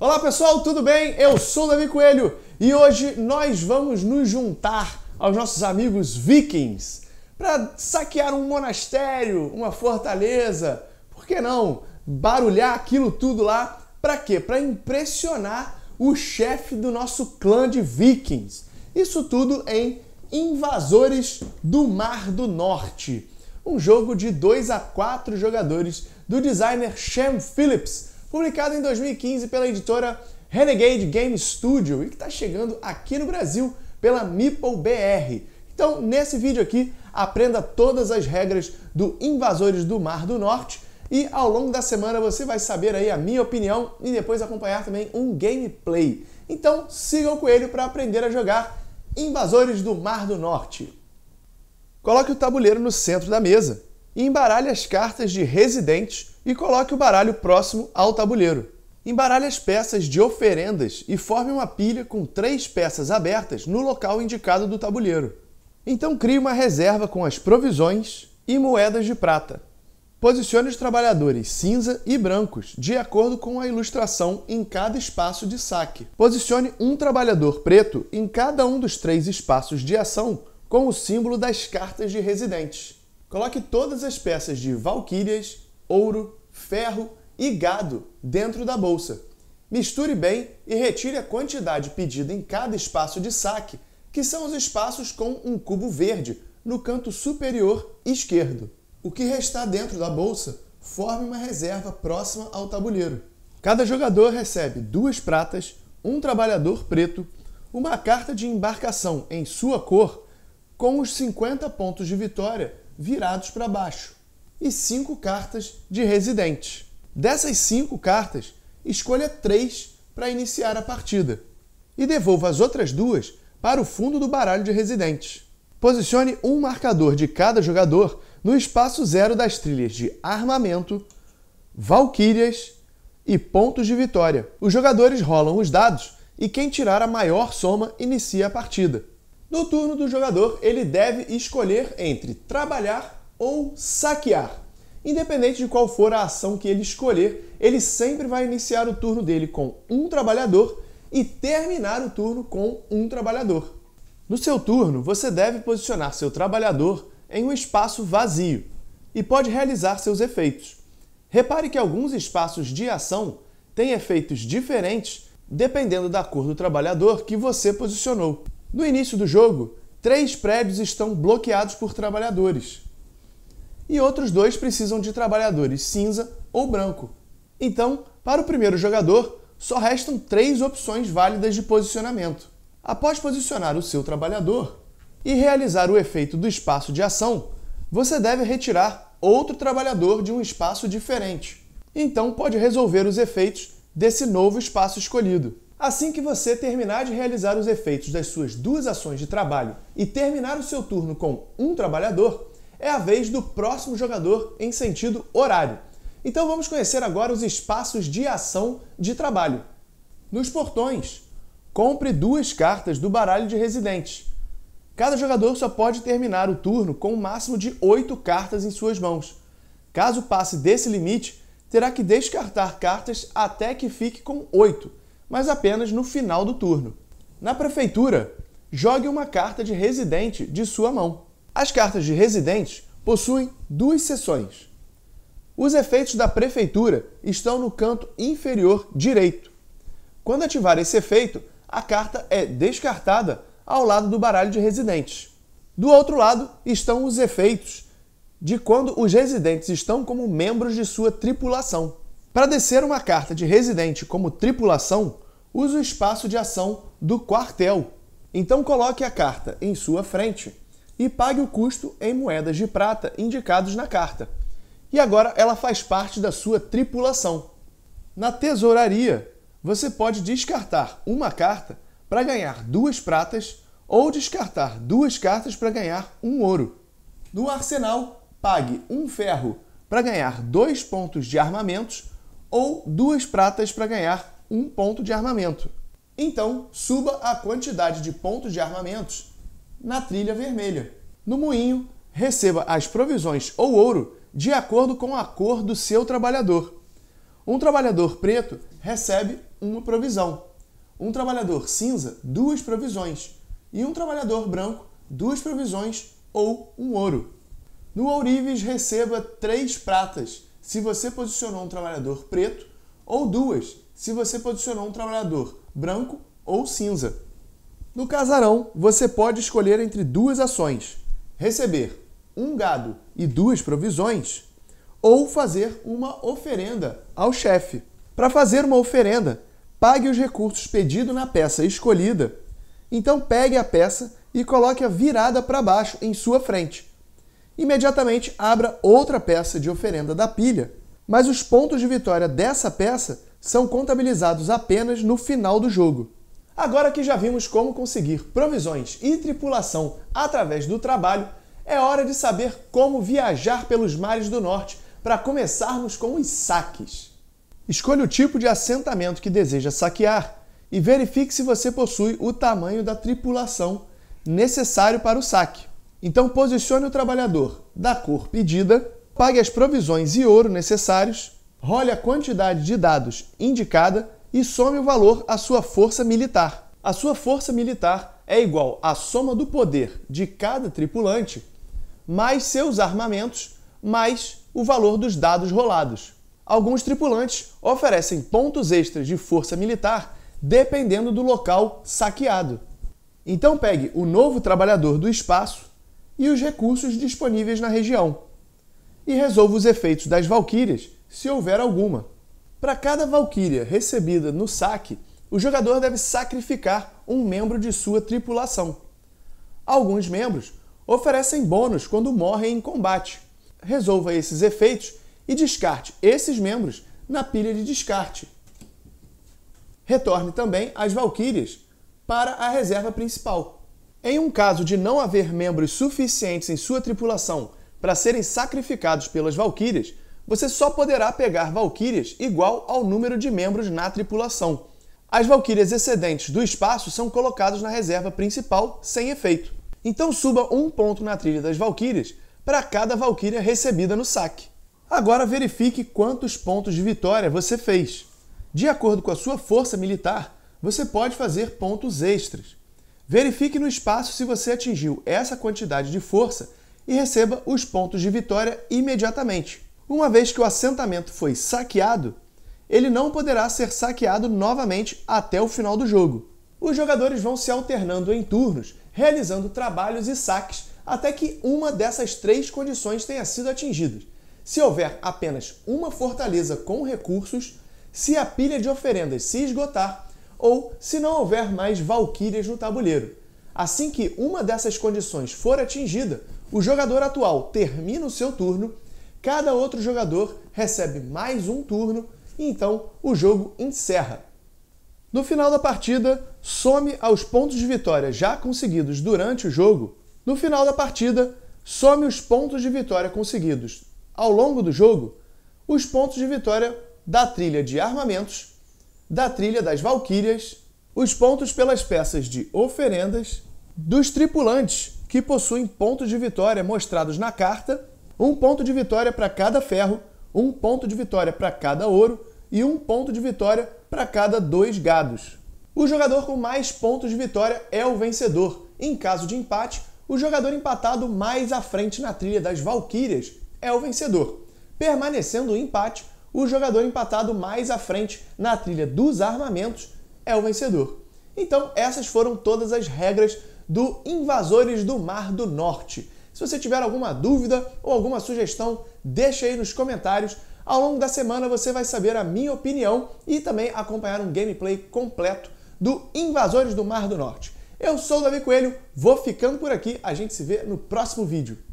Olá pessoal, tudo bem? Eu sou o Davi Coelho e hoje nós vamos nos juntar aos nossos amigos vikings para saquear um monastério, uma fortaleza, por que não? Barulhar aquilo tudo lá para quê? Para impressionar o chefe do nosso clã de vikings. Isso tudo em Invasores do Mar do Norte, um jogo de 2 a 4 jogadores do designer Shem Phillips publicado em 2015 pela editora Renegade Game Studio e que está chegando aqui no Brasil pela Meeple BR. Então, nesse vídeo aqui, aprenda todas as regras do Invasores do Mar do Norte e ao longo da semana você vai saber aí a minha opinião e depois acompanhar também um gameplay. Então, siga o coelho para aprender a jogar Invasores do Mar do Norte. Coloque o tabuleiro no centro da mesa e embaralhe as cartas de residentes e coloque o baralho próximo ao tabuleiro. Embaralhe as peças de oferendas e forme uma pilha com três peças abertas no local indicado do tabuleiro. Então crie uma reserva com as provisões e moedas de prata. Posicione os trabalhadores cinza e brancos de acordo com a ilustração em cada espaço de saque. Posicione um trabalhador preto em cada um dos três espaços de ação com o símbolo das cartas de residentes. Coloque todas as peças de valquírias ouro, ferro e gado dentro da bolsa. Misture bem e retire a quantidade pedida em cada espaço de saque, que são os espaços com um cubo verde no canto superior esquerdo. O que restar dentro da bolsa forme uma reserva próxima ao tabuleiro. Cada jogador recebe duas pratas, um trabalhador preto, uma carta de embarcação em sua cor, com os 50 pontos de vitória virados para baixo e cinco cartas de residente. Dessas cinco cartas, escolha três para iniciar a partida e devolva as outras duas para o fundo do baralho de residentes. Posicione um marcador de cada jogador no espaço zero das trilhas de armamento, valquírias e pontos de vitória. Os jogadores rolam os dados e quem tirar a maior soma inicia a partida. No turno do jogador, ele deve escolher entre trabalhar ou saquear. Independente de qual for a ação que ele escolher, ele sempre vai iniciar o turno dele com um trabalhador e terminar o turno com um trabalhador. No seu turno, você deve posicionar seu trabalhador em um espaço vazio e pode realizar seus efeitos. Repare que alguns espaços de ação têm efeitos diferentes dependendo da cor do trabalhador que você posicionou. No início do jogo, três prédios estão bloqueados por trabalhadores e outros dois precisam de trabalhadores cinza ou branco. Então, para o primeiro jogador, só restam três opções válidas de posicionamento. Após posicionar o seu trabalhador e realizar o efeito do espaço de ação, você deve retirar outro trabalhador de um espaço diferente. Então, pode resolver os efeitos desse novo espaço escolhido. Assim que você terminar de realizar os efeitos das suas duas ações de trabalho e terminar o seu turno com um trabalhador, é a vez do próximo jogador em sentido horário. Então vamos conhecer agora os espaços de ação de trabalho. Nos portões, compre duas cartas do baralho de residentes. Cada jogador só pode terminar o turno com um máximo de oito cartas em suas mãos. Caso passe desse limite, terá que descartar cartas até que fique com oito, mas apenas no final do turno. Na prefeitura, jogue uma carta de residente de sua mão. As cartas de residentes possuem duas seções. Os efeitos da prefeitura estão no canto inferior direito. Quando ativar esse efeito, a carta é descartada ao lado do baralho de residentes. Do outro lado estão os efeitos de quando os residentes estão como membros de sua tripulação. Para descer uma carta de residente como tripulação, use o espaço de ação do quartel. Então coloque a carta em sua frente e pague o custo em moedas de prata indicados na carta. E agora ela faz parte da sua tripulação. Na tesouraria, você pode descartar uma carta para ganhar duas pratas ou descartar duas cartas para ganhar um ouro. No arsenal, pague um ferro para ganhar dois pontos de armamentos ou duas pratas para ganhar um ponto de armamento. Então, suba a quantidade de pontos de armamentos na trilha vermelha. No moinho, receba as provisões ou ouro de acordo com a cor do seu trabalhador. Um trabalhador preto recebe uma provisão, um trabalhador cinza, duas provisões, e um trabalhador branco, duas provisões ou um ouro. No ourives, receba três pratas se você posicionou um trabalhador preto, ou duas se você posicionou um trabalhador branco ou cinza. No casarão, você pode escolher entre duas ações: receber um gado e duas provisões, ou fazer uma oferenda ao chefe. Para fazer uma oferenda, pague os recursos pedidos na peça escolhida. Então pegue a peça e coloque-a virada para baixo em sua frente. Imediatamente abra outra peça de oferenda da pilha, mas os pontos de vitória dessa peça são contabilizados apenas no final do jogo. Agora que já vimos como conseguir provisões e tripulação através do trabalho, é hora de saber como viajar pelos mares do norte para começarmos com os saques. Escolha o tipo de assentamento que deseja saquear e verifique se você possui o tamanho da tripulação necessário para o saque. Então posicione o trabalhador da cor pedida, pague as provisões e ouro necessários, role a quantidade de dados indicada e some o valor à sua força militar. A sua força militar é igual à soma do poder de cada tripulante mais seus armamentos mais o valor dos dados rolados. Alguns tripulantes oferecem pontos extras de força militar dependendo do local saqueado. Então pegue o novo trabalhador do espaço e os recursos disponíveis na região e resolva os efeitos das valquírias, se houver alguma. Para cada Valkyria recebida no saque, o jogador deve sacrificar um membro de sua tripulação. Alguns membros oferecem bônus quando morrem em combate. Resolva esses efeitos e descarte esses membros na pilha de descarte. Retorne também as Valkyrias para a reserva principal. Em um caso de não haver membros suficientes em sua tripulação para serem sacrificados pelas Valkyrias, você só poderá pegar valquírias igual ao número de membros na tripulação. As valquírias excedentes do espaço são colocadas na reserva principal sem efeito. Então suba um ponto na trilha das valquírias para cada valquíria recebida no saque. Agora verifique quantos pontos de vitória você fez. De acordo com a sua força militar, você pode fazer pontos extras. Verifique no espaço se você atingiu essa quantidade de força e receba os pontos de vitória imediatamente. Uma vez que o assentamento foi saqueado, ele não poderá ser saqueado novamente até o final do jogo. Os jogadores vão se alternando em turnos, realizando trabalhos e saques até que uma dessas três condições tenha sido atingida. Se houver apenas uma fortaleza com recursos, se a pilha de oferendas se esgotar ou se não houver mais valquírias no tabuleiro. Assim que uma dessas condições for atingida, o jogador atual termina o seu turno Cada outro jogador recebe mais um turno e então o jogo encerra. No final da partida, some aos pontos de vitória já conseguidos durante o jogo. No final da partida, some os pontos de vitória conseguidos ao longo do jogo, os pontos de vitória da trilha de armamentos, da trilha das valquírias, os pontos pelas peças de oferendas, dos tripulantes, que possuem pontos de vitória mostrados na carta um ponto de vitória para cada ferro, um ponto de vitória para cada ouro e um ponto de vitória para cada dois gados. O jogador com mais pontos de vitória é o vencedor. Em caso de empate, o jogador empatado mais à frente na trilha das Valquírias é o vencedor. Permanecendo o empate, o jogador empatado mais à frente na trilha dos armamentos é o vencedor. Então, essas foram todas as regras do Invasores do Mar do Norte. Se você tiver alguma dúvida ou alguma sugestão, deixa aí nos comentários. Ao longo da semana você vai saber a minha opinião e também acompanhar um gameplay completo do Invasores do Mar do Norte. Eu sou o Davi Coelho, vou ficando por aqui, a gente se vê no próximo vídeo.